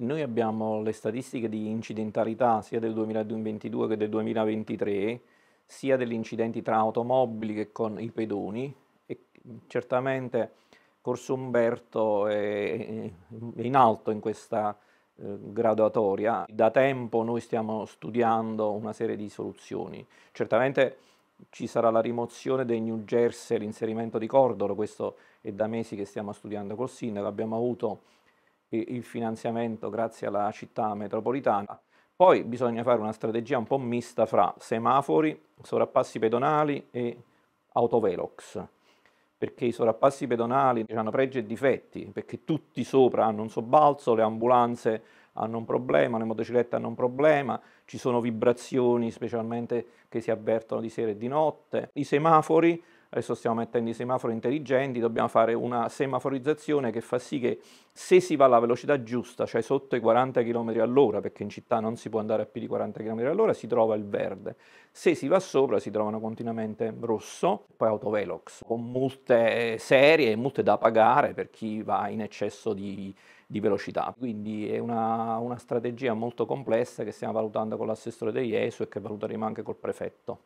noi abbiamo le statistiche di incidentalità sia del 2022 che del 2023, sia degli incidenti tra automobili che con i pedoni e certamente Corso Umberto è in alto in questa eh, graduatoria. Da tempo noi stiamo studiando una serie di soluzioni. Certamente ci sarà la rimozione dei New Jersey l'inserimento di Cordolo, questo è da mesi che stiamo studiando col sindaco, abbiamo avuto il finanziamento grazie alla città metropolitana. Poi bisogna fare una strategia un po' mista fra semafori, sovrappassi pedonali e autovelox, perché i sovrappassi pedonali hanno pregi e difetti, perché tutti sopra hanno un sobbalzo, le ambulanze hanno un problema, le motociclette hanno un problema, ci sono vibrazioni specialmente che si avvertono di sera e di notte, i semafori adesso stiamo mettendo i semafori intelligenti, dobbiamo fare una semaforizzazione che fa sì che se si va alla velocità giusta, cioè sotto i 40 km all'ora, perché in città non si può andare a più di 40 km all'ora, si trova il verde. Se si va sopra si trovano continuamente rosso, poi autovelox, con multe eh, serie e multe da pagare per chi va in eccesso di, di velocità. Quindi è una, una strategia molto complessa che stiamo valutando con l'assessore degli ESU e che valuteremo anche col prefetto.